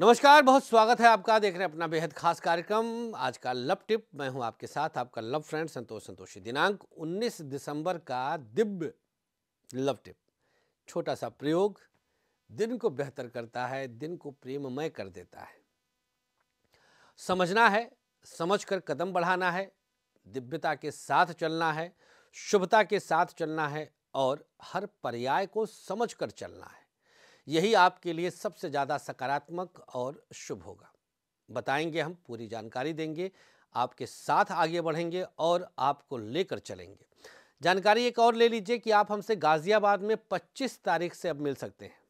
नमस्कार बहुत स्वागत है आपका देख रहे हैं अपना बेहद खास कार्यक्रम आज का लव टिप मैं हूं आपके साथ आपका लव फ्रेंड संतोष संतोषी दिनांक 19 दिसंबर का दिव्य लव टिप छोटा सा प्रयोग दिन को बेहतर करता है दिन को प्रेममय कर देता है समझना है समझकर कदम बढ़ाना है दिव्यता के साथ चलना है शुभता के साथ चलना है और हर पर्याय को समझकर चलना है यही आपके लिए सबसे ज़्यादा सकारात्मक और शुभ होगा बताएंगे हम पूरी जानकारी देंगे आपके साथ आगे बढ़ेंगे और आपको लेकर चलेंगे जानकारी एक और ले लीजिए कि आप हमसे गाज़ियाबाद में 25 तारीख से अब मिल सकते हैं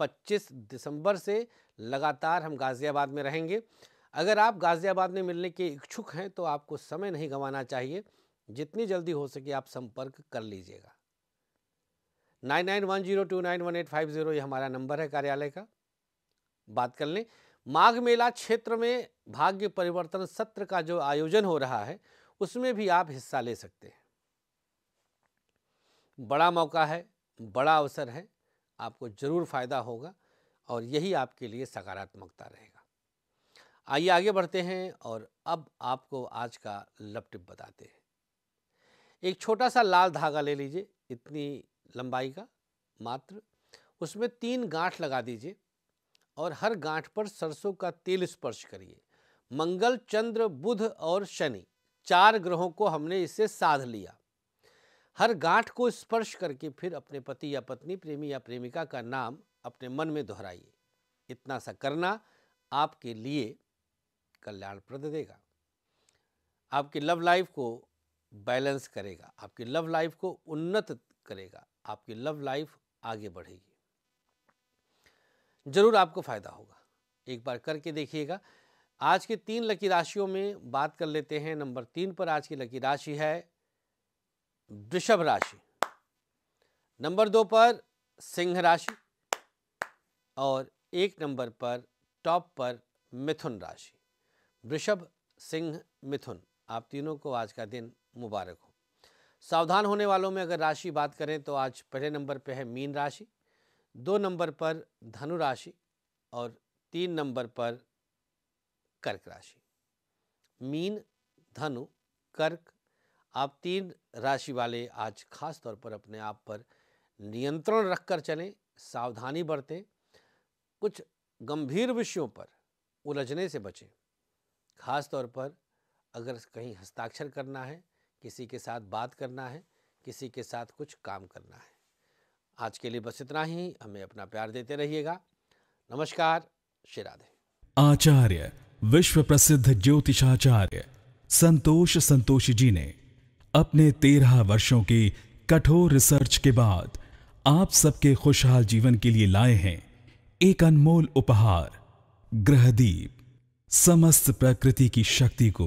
25 दिसंबर से लगातार हम गाज़ियाबाद में रहेंगे अगर आप गाज़ियाबाद में मिलने के इच्छुक हैं तो आपको समय नहीं गंवाना चाहिए जितनी जल्दी हो सके आप संपर्क कर लीजिएगा nine nine one zero two nine one eight five zero ये हमारा नंबर है कार्यालय का बात कर लें माघ मेला क्षेत्र में भाग्य परिवर्तन सत्र का जो आयोजन हो रहा है उसमें भी आप हिस्सा ले सकते हैं बड़ा मौका है बड़ा अवसर है आपको ज़रूर फ़ायदा होगा और यही आपके लिए सकारात्मकता रहेगा आइए आगे बढ़ते हैं और अब आपको आज का लपटिप बताते हैं एक छोटा सा लाल धागा ले लीजिए इतनी लंबाई का मात्र उसमें तीन गांठ लगा दीजिए और हर गांठ पर सरसों का तेल स्पर्श करिए मंगल चंद्र बुध और शनि चार ग्रहों को हमने इससे साध लिया हर गांठ को स्पर्श करके फिर अपने पति या पत्नी प्रेमी या प्रेमिका का नाम अपने मन में दोहराइए इतना सा करना आपके लिए कल्याणप्रद देगा आपकी लव लाइफ को बैलेंस करेगा आपकी लव लाइफ को उन्नत करेगा आपकी लव लाइफ आगे बढ़ेगी जरूर आपको फायदा होगा एक बार करके देखिएगा आज के तीन लकी राशियों में बात कर लेते हैं नंबर तीन पर आज की लकी राशि है वृषभ राशि नंबर दो पर सिंह राशि और एक नंबर पर टॉप पर मिथुन राशि वृषभ सिंह मिथुन आप तीनों को आज का दिन मुबारक हो सावधान होने वालों में अगर राशि बात करें तो आज पहले नंबर पर है मीन राशि दो नंबर पर धनु राशि और तीन नंबर पर कर्क राशि मीन धनु कर्क आप तीन राशि वाले आज खास तौर पर अपने आप पर नियंत्रण रखकर चलें सावधानी बरतें कुछ गंभीर विषयों पर उलझने से बचें खास तौर पर अगर कहीं हस्ताक्षर करना है किसी के साथ बात करना है किसी के साथ कुछ काम करना है आज के लिए बस इतना ही हमें अपना प्यार देते रहिएगा नमस्कार शिराधे आचार्य विश्व प्रसिद्ध ज्योतिषाचार्य संतोष संतोषी जी ने अपने तेरह वर्षों की कठोर रिसर्च के बाद आप सबके खुशहाल जीवन के लिए लाए हैं एक अनमोल उपहार ग्रहदीप समस्त प्रकृति की शक्ति को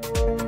Thank you